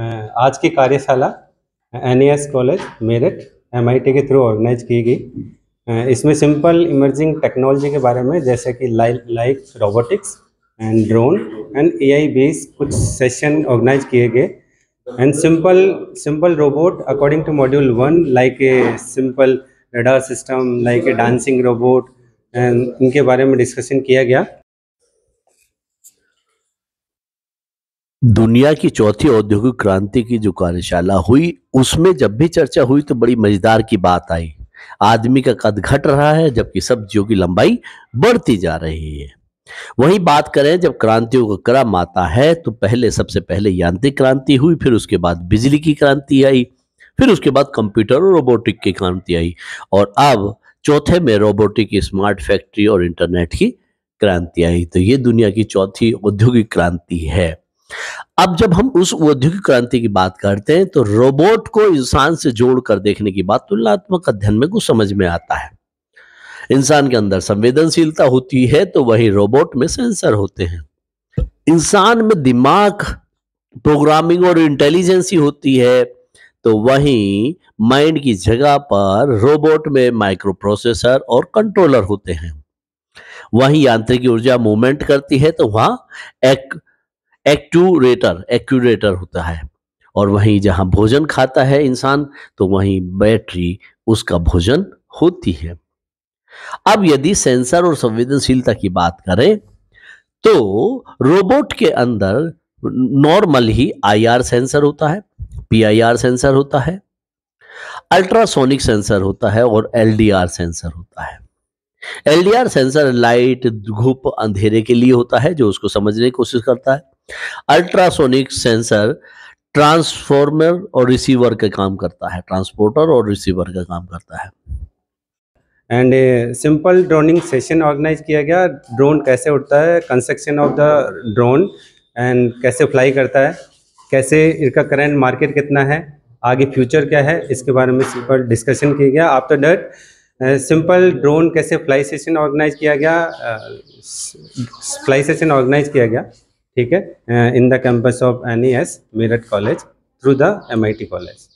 आज की कार्यशाला एन कॉलेज मेरठ एम के थ्रू ऑर्गेनाइज की गई इसमें सिंपल इमर्जिंग टेक्नोलॉजी के बारे में जैसे कि like robotics and drone and A I based कुछ सेशन ऑर्गेनाइज किए गए and simple simple robot according to module one like a simple radar system like a dancing robot and इनके बारे में डिस्कशन किया गया दुनिया की चौथी औद्योगिक क्रांति की जो कार्यशाला हुई उसमें जब भी चर्चा हुई तो बड़ी मजेदार की बात आई आदमी का कद घट रहा है जबकि सब्जियों की लंबाई बढ़ती जा रही है वही बात करें जब क्रांतियों का क्रम आता है तो पहले सबसे पहले यांत्रिक क्रांति हुई फिर उसके बाद बिजली की क्रांति आई फिर उसके बाद कंप्यूटर और रोबोटिक की क्रांति आई और अब चौथे में रोबोटिक स्मार्ट फैक्ट्री और इंटरनेट की क्रांति आई तो ये दुनिया की चौथी औद्योगिक क्रांति है अब जब हम उस औद्योगिक क्रांति की बात करते हैं तो रोबोट को इंसान से जोड़कर देखने की बात तुलनात्मक अध्ययन में कुछ समझ में आता है इंसान के अंदर संवेदनशीलता होती है तो वही रोबोट में सेंसर होते हैं इंसान में दिमाग प्रोग्रामिंग और इंटेलिजेंसी होती है तो वही माइंड की जगह पर रोबोट में माइक्रो प्रोसेसर और कंट्रोलर होते हैं वहीं यांत्रिक ऊर्जा मूवमेंट करती है तो वहां एक एक्टूरेटर एक्यूरेटर होता है और वहीं जहां भोजन खाता है इंसान तो वहीं बैटरी उसका भोजन होती है अब यदि सेंसर और संवेदनशीलता की बात करें तो रोबोट के अंदर नॉर्मल ही आईआर सेंसर होता है पीआईआर सेंसर होता है अल्ट्रासोनिक सेंसर होता है और एलडीआर सेंसर होता है एलडीआर सेंसर लाइट धूप अंधेरे के लिए होता है जो उसको समझने की कोशिश करता है अल्ट्रासोनिक सेंसर ट्रांसफॉर्मर और रिसीवर का काम करता है ट्रांसपोर्टर और रिसीवर का काम करता है and simple droning session organize किया गया ड्रोन कैसे उड़ता है construction of the drone and कैसे फ्लाई करता है कैसे इसका करंट मार्केट कितना है आगे फ्यूचर क्या है इसके बारे में सिंपल डिस्कशन किया गया आफ्टर डेट सिंपल ड्रोन कैसे फ्लाई सेशन ऑर्गेनाइज किया गया फ्लाई सेशन ऑर्गेनाइज किया गया ठीक है in the campus of N E S Meerut college through the M I T college